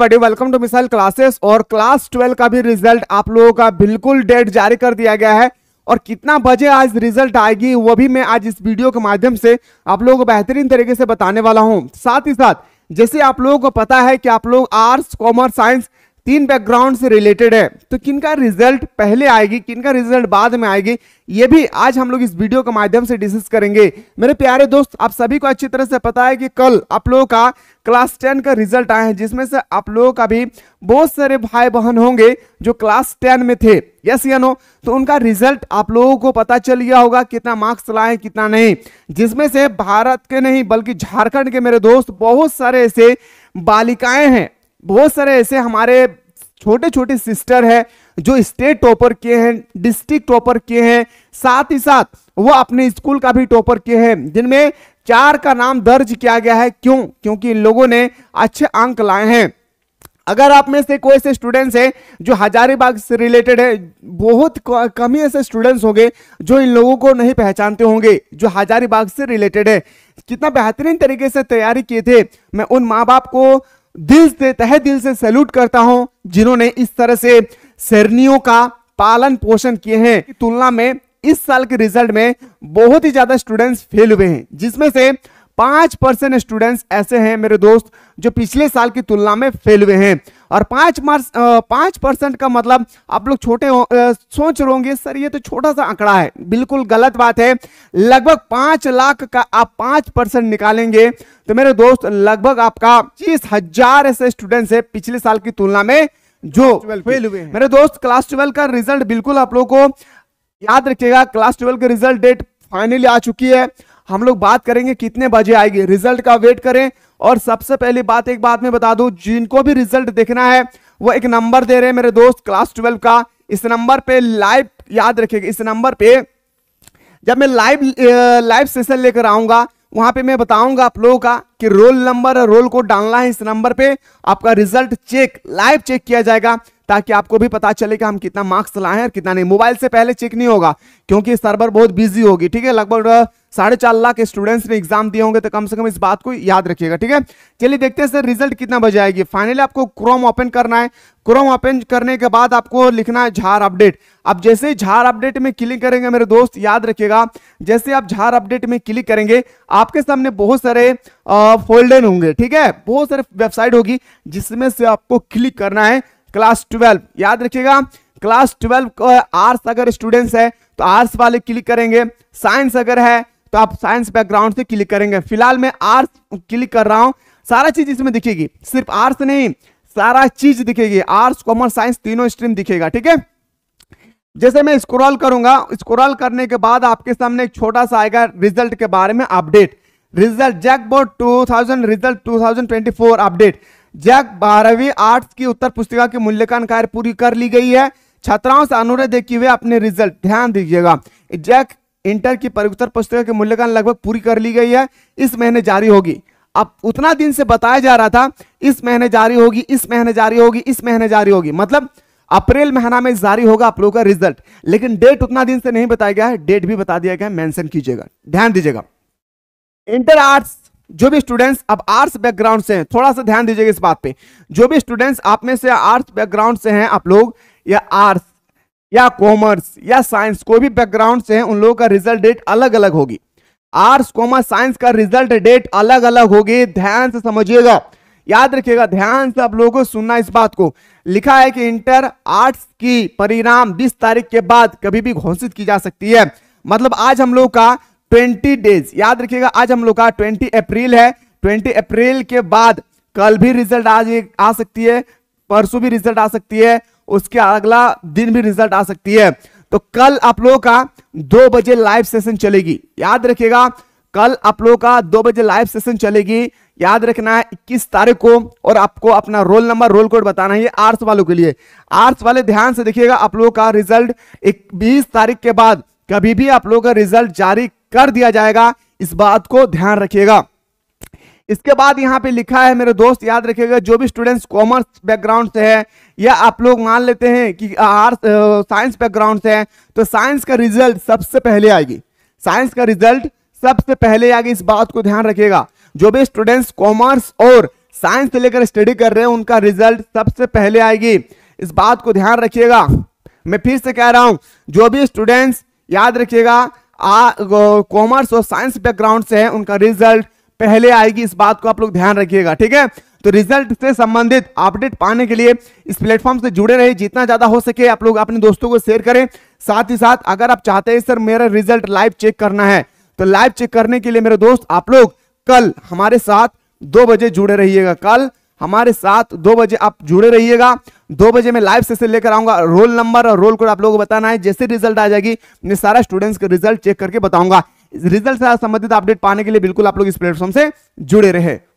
welcome to missile classes और class twelve का भी रिजल्ट आप लोगों का बिल्कुल डेट जारी कर दिया गया है और कितना बजे आज रिजल्ट आएगी वो भी मैं आज इस वीडियो के माध्यम से आप लोगों को बेहतरीन तरीके से बताने वाला हूं साथ ही साथ जैसे आप लोगों को पता है कि आप लोग आर्ट्स कॉमर्स साइंस तीन बैकग्राउंड से रिलेटेड है तो किनका रिजल्ट पहले आएगी किनका रिजल्ट बाद में आएगी ये भी आज हम लोग इस वीडियो के माध्यम से डिस्कस करेंगे मेरे प्यारे दोस्त आप सभी को अच्छी तरह से पता है कि कल आप लोगों का क्लास टेन का रिजल्ट आया है जिसमें से आप लोगों का भी बहुत सारे भाई बहन होंगे जो क्लास टेन में थे यस या नो तो उनका रिजल्ट आप लोगों को पता चल गया होगा कितना मार्क्स लाए कितना नहीं जिसमें से भारत के नहीं बल्कि झारखंड के मेरे दोस्त बहुत सारे ऐसे बालिकाएं हैं बहुत सारे ऐसे हमारे छोटे छोटे सिस्टर हैं जो स्टेट टॉपर किए हैं डिस्ट्रिक्ट टॉपर किए हैं साथ ही साथ वो अपने स्कूल का भी टॉपर किए हैं जिनमें चार का नाम दर्ज किया गया है क्यों क्योंकि इन लोगों ने अच्छे अंक लाए हैं अगर आप में से कोई ऐसे स्टूडेंट्स हैं जो हजारीबाग से रिलेटेड है बहुत कम ही ऐसे स्टूडेंट्स होंगे जो इन लोगों को नहीं पहचानते होंगे जो हजारीबाग से रिलेटेड है कितना बेहतरीन तरीके से तैयारी किए थे मैं उन माँ बाप को दिल से तह दिल से सैल्यूट करता हूं जिन्होंने इस तरह से सरनियों का पालन पोषण किए हैं तुलना में इस साल के रिजल्ट में बहुत ही ज्यादा स्टूडेंट्स फेल हुए हैं जिसमें से पांच परसेंट स्टूडेंट्स ऐसे हैं मेरे दोस्त जो पिछले साल की तुलना में फेल हुए हैं और पांच मार्च परसेंट का मतलब आप लोग छोटे हो, सोच रहे होंगे सर ये तो छोटा सा आंकड़ा है बिल्कुल गलत बात है लगभग पांच लाख का आप पांच परसेंट निकालेंगे तो मेरे दोस्त लगभग आपका पच्चीस हजार ऐसे स्टूडेंट्स है पिछले साल की तुलना में जो फेल हुए मेरे दोस्त क्लास ट्वेल्व का रिजल्ट बिल्कुल आप लोग को याद रखिएगा क्लास ट्वेल्व का रिजल्ट डेट फाइनली आ चुकी है हम लोग बात करेंगे कितने बजे आएगी रिजल्ट का वेट करें और सबसे पहली बात एक बात में बता दू जिनको भी रिजल्ट देखना है वो एक नंबर दे रहे हैं मेरे दोस्त क्लास ट्वेल्व का इस नंबर पे लाइव याद रखेगा इस नंबर पे जब मैं लाइव लाइव सेशन लेकर आऊंगा वहां पे मैं बताऊंगा आप लोगों का कि रोल नंबर और रोल कोड डालना है इस नंबर पे आपका रिजल्ट चेक लाइव चेक किया जाएगा ताकि आपको भी पता चले कि हम कितना मार्क्स लाए हैं और कितना नहीं मोबाइल से पहले चेक नहीं होगा क्योंकि सर्वर बहुत बिजी होगी ठीक है लगभग साढ़े चार लाख स्टूडेंट्स ने एग्जाम दिए होंगे तो कम से कम इस बात को याद रखिएगा ठीक है चलिए देखते हैं सर रिजल्ट कितना बजे आएगी फाइनली आपको क्रोम ओपन करना है क्रोम ओपन करने के बाद आपको लिखना है झार अपडेट अब जैसे ही झार अपडेट में क्लिक करेंगे मेरे दोस्त याद रखिएगा जैसे आप झार अपडेट में क्लिक करेंगे आपके सामने बहुत सारे फोल्डर होंगे ठीक है बहुत सारे वेबसाइट होगी जिसमें से आपको क्लिक करना है क्लास ट्वेल्व याद रखिएगा क्लास ट्वेल्व आर्ट्स अगर स्टूडेंट्स है तो आर्ट्स वाले क्लिक करेंगे साइंस अगर है तो आप साइंस बैकग्राउंड से क्लिक करेंगे फिलहाल मैं आर्ट्स क्लिक कर रहा हूँ सारा चीज इसमें दिखेगी सिर्फ आर्ट्स नहीं सारा चीज दिखेगी आर्ट्स कॉमर्स साइंस तीनों स्ट्रीम दिखेगा ठीक है जैसे मैं स्क्रॉल करूंगा स्क्रॉल करने के बाद आपके सामने एक छोटा सा आएगा रिजल्ट के बारे में update result JAC board two thousand result two thousand twenty four update JAC बारहवीं आर्ट्स की उत्तर पुस्तिका के मूल्यांकन कार्य पूरी कर ली गई है छात्राओं से अनुरोध देखी हुए अपने रिजल्ट ध्यान दीजिएगा जैक इंटर की परिवर्तन पुस्तकों के मूल्यांकन लगभग पूरी कर ली गई है इस महीने जारी होगी अब उतना दिन से बताया जा रहा था इस महीने जारी होगी इस महीने जारी होगी इस महीने जारी होगी मतलब अप्रैल महीना में जारी होगा आप लोगों का रिजल्ट लेकिन डेट उतना दिन से नहीं बताया गया है डेट भी बता दिया गया है मेंशन कीजिएगा ध्यान दीजिएगा इंटर आर्ट्स जो भी स्टूडेंट्स अब आर्ट्स बैकग्राउंड से हैं थोड़ा सा ध्यान दीजिएगा इस बात पे जो भी स्टूडेंट्स आप में से आर्ट्स बैकग्राउंड से हैं आप लोग या आर्ट्स या कॉमर्स या साइंस कोई भी बैकग्राउंड से है उन लोगों का रिजल्ट डेट अलग अलग होगी आर्ट्स कॉमर्स साइंस का रिजल्ट डेट अलग अलग होगी ध्यान से समझिएगा याद रखिएगा ध्यान से आप लोगों को सुनना इस बात को लिखा है कि इंटर आर्ट्स की परिणाम 20 तारीख के बाद कभी भी घोषित की जा सकती है मतलब आज हम लोग का 20 डेज याद रखिएगा आज हम लोग का 20 अप्रैल है 20 अप्रैल के बाद कल भी रिजल्ट आ सकती है परसों भी रिजल्ट आ सकती है उसके अगला दिन भी रिजल्ट आ सकती है तो कल आप लोगों का दो बजे लाइव सेशन चलेगी याद रखिएगा कल आप लोगों का दो बजे लाइव सेशन चलेगी याद रखना है इक्कीस तारीख को और आपको अपना रोल नंबर रोल कोड बताना है आर्ट्स वालों के लिए आर्ट्स वाले ध्यान से देखिएगा आप लोगों का रिजल्ट एक बीस तारीख के बाद कभी भी आप लोगों का रिजल्ट जारी कर दिया जाएगा इस बात को ध्यान रखिएगा इसके बाद यहाँ पे लिखा है मेरे दोस्त याद रखिएगा जो भी स्टूडेंट्स कॉमर्स बैकग्राउंड से है या आप लोग मान लेते हैं कि आर्ट्स साइंस बैकग्राउंड से है तो साइंस का रिजल्ट सबसे पहले आएगी साइंस का रिजल्ट सबसे पहले आएगी इस बात को ध्यान रखिएगा जो भी स्टूडेंट्स कॉमर्स और साइंस से लेकर स्टडी कर रहे हैं उनका रिजल्ट सबसे पहले आएगी इस बात को ध्यान रखिएगा मैं फिर से कह रहा हूँ जो भी स्टूडेंट्स याद रखिएगा कॉमर्स और साइंस बैकग्राउंड से है उनका रिजल्ट पहले आएगी इस बात को आप लोग ध्यान रखिएगा ठीक है तो रिजल्ट से संबंधित अपडेट पाने के लिए इस प्लेटफॉर्म से जुड़े रहे जितना ज्यादा हो सके आप लोग अपने दोस्तों को शेयर करें साथ ही साथ अगर आप चाहते हैं सर मेरा रिजल्ट लाइव चेक करना है तो लाइव चेक करने के लिए मेरे दोस्त आप लोग कल हमारे साथ दो बजे जुड़े रहिएगा कल हमारे साथ दो बजे आप जुड़े रहिएगा दो बजे मैं लाइव सेशन लेकर आऊंगा रोल नंबर और रोल कोड आप लोगों को बताना है जैसे रिजल्ट आ जाएगी मैं सारा स्टूडेंट्स का रिजल्ट चेक करके बताऊंगा रिजल्ट से संबंधित अपडेट पाने के लिए बिल्कुल आप लोग इस प्लेटफॉर्म से जुड़े रहे